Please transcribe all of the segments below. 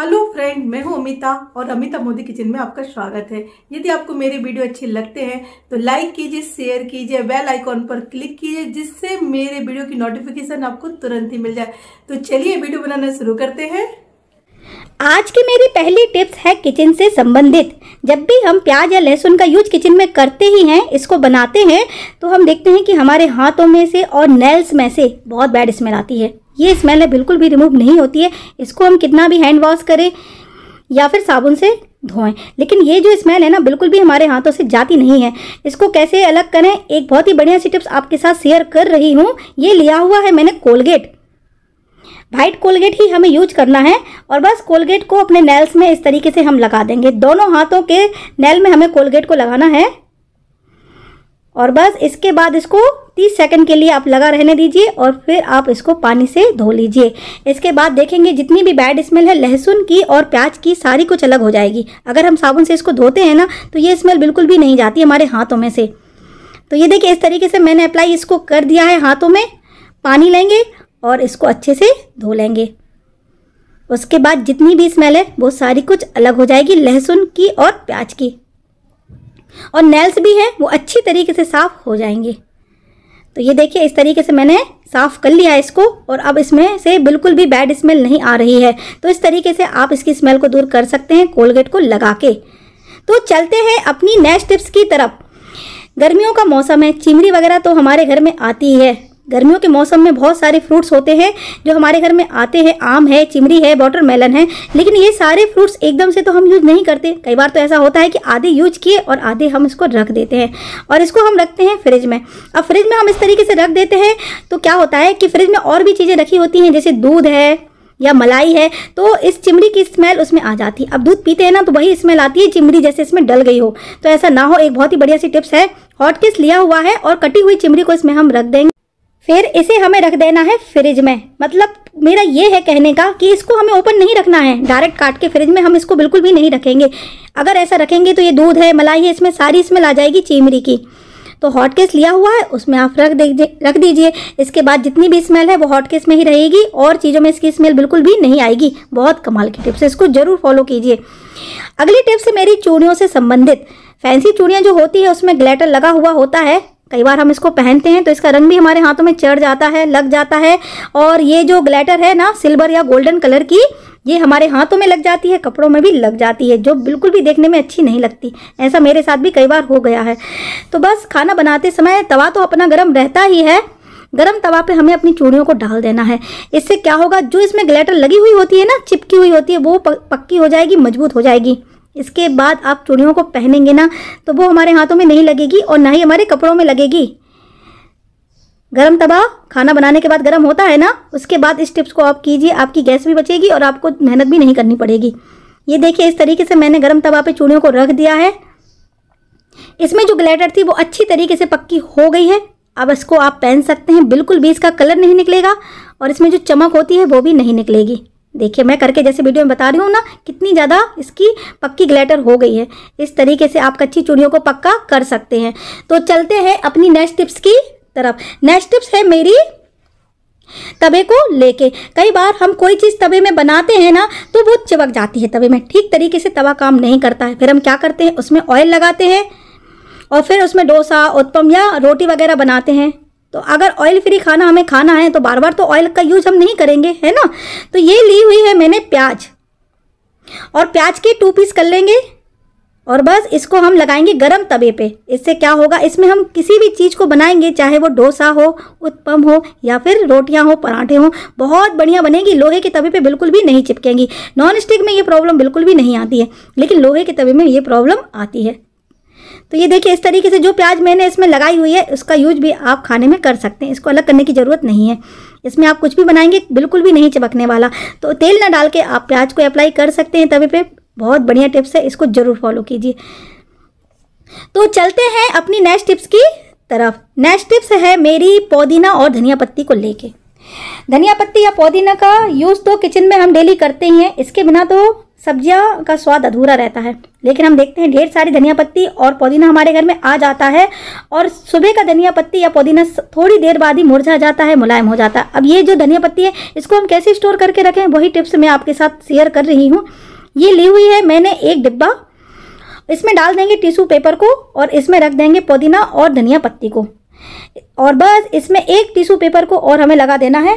hello friend मैं हूं अमिता और अमिता मोदी किचन में आपका स्वागत है यदि आपको मेरे वीडियो अच्छे लगते हैं तो लाइक कीजिए शेयर कीजिए बेल आइकॉन पर क्लिक कीजिए जिससे मेरे वीडियो की नोटिफिकेशन आपको तुरंत ही मिल जाए तो चलिए वीडियो बनाना शुरू करते हैं आज की मेरी पहली टिप्स है किचन से संबंधित जब भी हम प्याज या लहसुन का यूज किचन में करते ही हैं इसको बनाते हैं तो हम देखते हैं कि हमारे हाथों में से और नेल्स में से बहुत बैड स्मेल आती है ये स्मेल है बिल्कुल भी रिमूव नहीं होती है इसको हम कितना भी हैंड वॉश करें या फिर साबुन से धोएं लेकिन ये जो स्मेल है ना बिल्कुल भी हमारे हाथों से जाती नहीं है इसको कैसे अलग करें एक बहुत ही बढ़िया सी टिप्स आपके साथ शेयर कर रही हूँ ये लिया हुआ है मैंने कोलगेट वाइट कोलगेट ही हमें यूज करना है और बस कोलगेट को अपने नेल्स में इस तरीके से हम लगा देंगे दोनों हाथों के नेल में हमें कोलगेट को लगाना है और बस इसके बाद इसको तीस सेकंड के लिए आप लगा रहने दीजिए और फिर आप इसको पानी से धो लीजिए इसके बाद देखेंगे जितनी भी बैड स्मेल है लहसुन की और प्याज की सारी कुछ अलग हो जाएगी अगर हम साबुन से इसको धोते हैं ना तो ये स्मेल बिल्कुल भी नहीं जाती हमारे हाथों में से तो ये देखिए इस तरीके से मैंने अप्लाई इसको कर दिया है हाथों में पानी लेंगे और इसको अच्छे से धो लेंगे उसके बाद जितनी भी स्मेल है वो सारी कुछ अलग हो जाएगी लहसुन की और प्याज की और नेल्स भी हैं वो अच्छी तरीके से साफ़ हो जाएंगे तो ये देखिए इस तरीके से मैंने साफ़ कर लिया है इसको और अब इसमें से बिल्कुल भी बैड स्मेल नहीं आ रही है तो इस तरीके से आप इसकी स्मेल को दूर कर सकते हैं कोलगेट को लगा के तो चलते हैं अपनी नेक्स्ट टिप्स की तरफ गर्मियों का मौसम है चिमड़ी वगैरह तो हमारे घर में आती ही है गर्मियों के मौसम में बहुत सारे फ्रूट्स होते हैं जो हमारे घर में आते हैं आम है चिमरी है वाटरमेलन है लेकिन ये सारे फ्रूट्स एकदम से तो हम यूज़ नहीं करते कई बार तो ऐसा होता है कि आधे यूज किए और आधे हम इसको रख देते हैं और इसको हम रखते हैं फ्रिज में अब फ्रिज में हम इस तरीके से रख देते हैं तो क्या होता है कि फ्रिज में और भी चीज़ें रखी होती हैं जैसे दूध है या मलाई है तो इस चिमड़ी की स्मेल उसमें आ जाती है अब दूध पीते हैं ना तो वही स्मेल आती है चिमड़ी जैसे इसमें डल गई हो तो ऐसा ना हो एक बहुत ही बढ़िया सी टिप्स है हॉट किस लिया हुआ है और कटी हुई चिमड़ी को इसमें हम रख देंगे फिर इसे हमें रख देना है फ्रिज में मतलब मेरा ये है कहने का कि इसको हमें ओपन नहीं रखना है डायरेक्ट काट के फ्रिज में हम इसको बिल्कुल भी नहीं रखेंगे अगर ऐसा रखेंगे तो ये दूध है मलाई है इसमें सारी स्मेल आ जाएगी चीमरी की तो हॉट केस लिया हुआ है उसमें आप रख दीजिए रख दीजिए इसके बाद जितनी भी स्मेल है वो हॉट केस में ही रहेगी और चीज़ों में इसकी स्मेल बिल्कुल भी नहीं आएगी बहुत कमाल की टिप्स है इसको ज़रूर फॉलो कीजिए अगली टिप्स मेरी चूड़ियों से संबंधित फैंसी चूड़ियाँ जो होती है उसमें ग्लैटर लगा हुआ होता है कई बार हम इसको पहनते हैं तो इसका रंग भी हमारे हाथों में चढ़ जाता है लग जाता है और ये जो ग्लैटर है ना सिल्वर या गोल्डन कलर की ये हमारे हाथों में लग जाती है कपड़ों में भी लग जाती है जो बिल्कुल भी देखने में अच्छी नहीं लगती ऐसा मेरे साथ भी कई बार हो गया है तो बस खाना बनाते समय तवा तो अपना गर्म रहता ही है गरम तवा पे हमें अपनी चूड़ियों को डाल देना है इससे क्या होगा जो इसमें ग्लैटर लगी हुई होती है ना चिपकी हुई होती है वो पक्की हो जाएगी मजबूत हो जाएगी इसके बाद आप चूड़ियों को पहनेंगे ना तो वो हमारे हाथों में नहीं लगेगी और ना ही हमारे कपड़ों में लगेगी गरम तवा खाना बनाने के बाद गरम होता है ना उसके बाद इस टिप्स को आप कीजिए आपकी गैस भी बचेगी और आपको मेहनत भी नहीं करनी पड़ेगी ये देखिए इस तरीके से मैंने गरम तवा पे चूड़ियों को रख दिया है इसमें जो ग्लेटर थी वो अच्छी तरीके से पक्की हो गई है अब इसको आप पहन सकते हैं बिल्कुल भी इसका कलर नहीं निकलेगा और इसमें जो चमक होती है वो भी नहीं निकलेगी देखिए मैं करके जैसे वीडियो में बता रही हूँ ना कितनी ज़्यादा इसकी पक्की ग्लेटर हो गई है इस तरीके से आप कच्ची चूड़ियों को पक्का कर सकते हैं तो चलते हैं अपनी नेक्स्ट टिप्स की तरफ नेक्स्ट टिप्स है मेरी तवे को लेके कई बार हम कोई चीज़ तवे में बनाते हैं ना तो वो चिपक जाती है तवे में ठीक तरीके से तवा काम नहीं करता है फिर हम क्या करते हैं उसमें ऑयल लगाते हैं और फिर उसमें डोसा उत्पम या रोटी वगैरह बनाते हैं तो अगर ऑयल फ्री खाना हमें खाना है तो बार बार तो ऑयल का यूज हम नहीं करेंगे है ना तो ये ली हुई है मैंने प्याज और प्याज के टू पीस कर लेंगे और बस इसको हम लगाएंगे गरम तवे पे इससे क्या होगा इसमें हम किसी भी चीज़ को बनाएंगे चाहे वो डोसा हो उत्पम हो या फिर रोटियां हो पराठे हो बहुत बढ़िया बनेगी लोहे के तवे पे बिल्कुल भी नहीं चिपकेंगी नॉन स्टिक में ये प्रॉब्लम बिल्कुल भी नहीं आती है लेकिन लोहे के तवे में ये प्रॉब्लम आती है तो ये देखिए इस तरीके से जो प्याज मैंने इसमें लगाई हुई है उसका यूज भी आप खाने में कर सकते हैं इसको अलग करने की ज़रूरत नहीं है इसमें आप कुछ भी बनाएंगे बिल्कुल भी नहीं चिपकने वाला तो तेल ना डाल के आप प्याज को अप्लाई कर सकते हैं तभी पे बहुत बढ़िया टिप्स है इसको ज़रूर फॉलो कीजिए तो चलते हैं अपनी नेक्स्ट टिप्स की तरफ नेक्स्ट टिप्स है मेरी पुदीना और धनिया पत्ती को लेके धनिया पत्ती या पुदीना का यूज़ तो किचन में हम डेली करते ही हैं इसके बिना तो सब्जियाँ का स्वाद अधूरा रहता है लेकिन हम देखते हैं ढेर सारी धनिया पत्ती और पुदीना हमारे घर में आ जाता है और सुबह का धनिया पत्ती या पुदीना थोड़ी देर बाद ही मुरझा जाता है मुलायम हो जाता है अब ये जो धनिया पत्ती है इसको हम कैसे स्टोर करके रखें वही टिप्स मैं आपके साथ शेयर कर रही हूँ ये ली हुई है मैंने एक डिब्बा इसमें डाल देंगे टिश्यू पेपर को और इसमें रख देंगे पुदीना और धनिया पत्ती को और बस इसमें एक टिश्यू पेपर को और हमें लगा देना है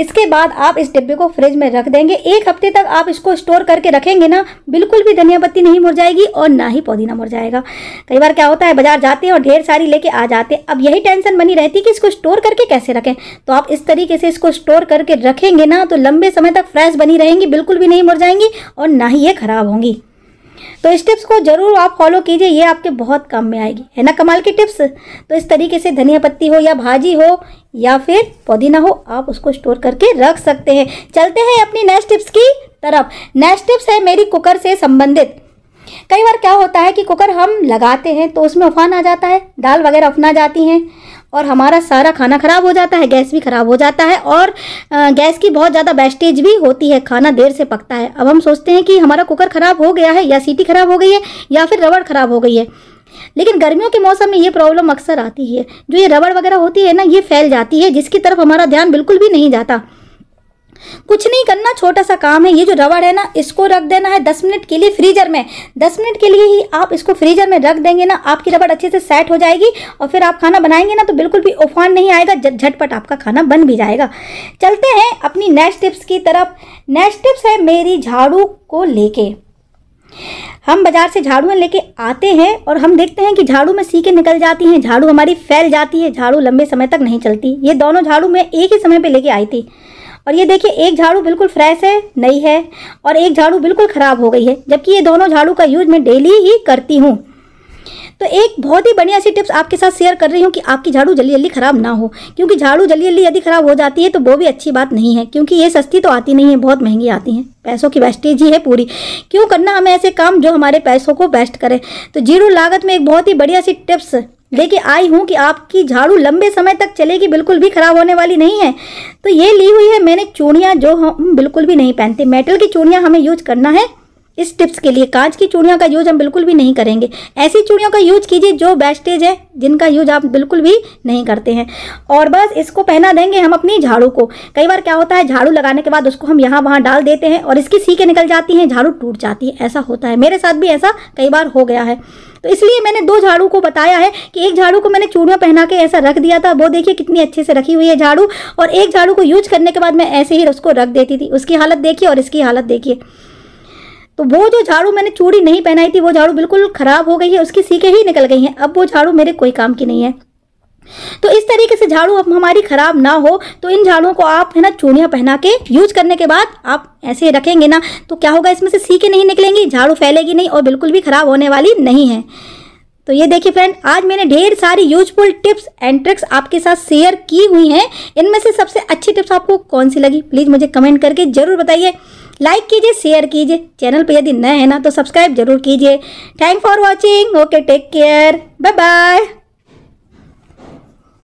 इसके बाद आप इस डिब्बे को फ्रिज में रख देंगे एक हफ्ते तक आप इसको स्टोर करके रखेंगे ना बिल्कुल भी धनिया पत्ती नहीं मुर जाएगी और ना ही पुदीना मुर जाएगा कई बार क्या होता है बाजार जाते हैं और ढेर सारी लेके आ जाते हैं अब यही टेंशन बनी रहती कि इसको स्टोर करके कैसे रखें तो आप इस तरीके से इसको स्टोर करके रखेंगे ना तो लंबे समय तक फ्रेश बनी रहेंगी बिल्कुल भी नहीं मुर जाएंगी और ना ही ये खराब होंगी तो इस टिप्स को जरूर आप फॉलो कीजिए ये आपके बहुत काम में आएगी है ना कमाल की टिप्स तो इस तरीके से धनिया पत्ती हो या भाजी हो या फिर पुदीना हो आप उसको स्टोर करके रख सकते हैं चलते हैं अपनी नेक्स्ट टिप्स की तरफ नेक्स्ट टिप्स है मेरी कुकर से संबंधित कई बार क्या होता है कि कुकर हम लगाते हैं तो उसमें उफान आ जाता है दाल वगैरह उफना जाती हैं और हमारा सारा खाना ख़राब हो जाता है गैस भी ख़राब हो जाता है और गैस की बहुत ज़्यादा वेस्टेज भी होती है खाना देर से पकता है अब हम सोचते हैं कि हमारा कुकर ख़राब हो गया है या सीटी ख़राब हो गई है या फिर रबड़ ख़राब हो गई है लेकिन गर्मियों के मौसम में ये प्रॉब्लम अक्सर आती है जो ये रबड़ वगैरह होती है ना ये फैल जाती है जिसकी तरफ हमारा ध्यान बिल्कुल भी नहीं जाता कुछ नहीं करना छोटा सा काम है ये जो रबड़ है ना इसको रख देना है दस मिनट के लिए फ्रीजर में दस मिनट के लिए ही आप इसको फ्रीजर में रख देंगे ना आपकी रबड़ अच्छे से सेट हो जाएगी और फिर आप खाना बनाएंगे ना तो बिल्कुल भी उफान नहीं आएगा झटपट आपका खाना बन भी जाएगा चलते हैं अपनी नेक्स्ट टिप्स की तरफ नेक्स्ट टिप्स है मेरी झाड़ू को लेके हम बाज़ार से झाड़ूएँ लेके आते हैं और हम देखते हैं कि झाड़ू में सीखें निकल जाती हैं झाड़ू हमारी फैल जाती है झाड़ू लंबे समय तक नहीं चलती ये दोनों झाड़ू मैं एक ही समय पे लेके आई थी और ये देखिए एक झाड़ू बिल्कुल फ्रेश है नई है और एक झाड़ू बिल्कुल ख़राब हो गई है जबकि ये दोनों झाड़ू का यूज़ मैं डेली ही करती हूँ तो एक बहुत ही बढ़िया सी टिप्स आपके साथ शेयर कर रही हूँ कि आपकी झाड़ू जल्दी जल्दी खराब ना हो क्योंकि झाड़ू जल्दी जल्दी यदि खराब हो जाती है तो वो भी अच्छी बात नहीं है क्योंकि ये सस्ती तो आती नहीं है बहुत महंगी आती है पैसों की वेस्टेज ही है पूरी क्यों करना हमें ऐसे काम जो हमारे पैसों को वेस्ट करें तो जीरो लागत में एक बहुत ही बढ़िया सी टिप्स लेके आई हूँ कि आपकी झाड़ू लंबे समय तक चलेगी बिल्कुल भी ख़राब होने वाली नहीं है तो ये ली हुई है मैंने चूड़ियाँ जो हम बिल्कुल भी नहीं पहनते मेटल की चूड़ियाँ हमें यूज करना है इस टिप्स के लिए कांच की चूड़ियों का यूज हम बिल्कुल भी नहीं करेंगे ऐसी चूड़ियों का यूज कीजिए जो बेस्टेज है जिनका यूज आप बिल्कुल भी नहीं करते हैं और बस इसको पहना देंगे हम अपनी झाड़ू को कई बार क्या होता है झाड़ू लगाने के बाद उसको हम यहाँ वहाँ डाल देते हैं और इसकी सीखें निकल जाती हैं झाड़ू टूट जाती है ऐसा होता है मेरे साथ भी ऐसा कई बार हो गया है तो इसलिए मैंने दो झाड़ू को बताया है कि एक झाड़ू को मैंने चूड़ियाँ पहना के ऐसा रख दिया था वो देखिए कितनी अच्छे से रखी हुई है झाड़ू और एक झाड़ू को यूज करने के बाद मैं ऐसे ही उसको रख देती थी उसकी हालत देखिए और इसकी हालत देखिए तो वो जो झाड़ू मैंने चूड़ी नहीं पहनाई थी वो झाड़ू बिल्कुल ख़राब हो गई है उसकी सीखे ही निकल गई हैं अब वो झाड़ू मेरे कोई काम की नहीं है तो इस तरीके से झाड़ू अब हमारी ख़राब ना हो तो इन झाड़ुओं को आप है ना चूड़ियाँ पहना के यूज करने के बाद आप ऐसे रखेंगे ना तो क्या होगा इसमें से सीखे नहीं निकलेंगी झाड़ू फैलेगी नहीं और बिल्कुल भी ख़राब होने वाली नहीं है तो ये देखिए फ्रेंड आज मैंने ढेर सारी यूजफुल टिप्स एंड ट्रिक्स आपके साथ शेयर की हुई हैं इनमें से सबसे अच्छी टिप्स आपको कौन सी लगी प्लीज़ मुझे कमेंट करके ज़रूर बताइए लाइक कीजिए शेयर कीजिए चैनल पे यदि नए हैं ना तो सब्सक्राइब जरूर कीजिए thank for watching okay take care bye bye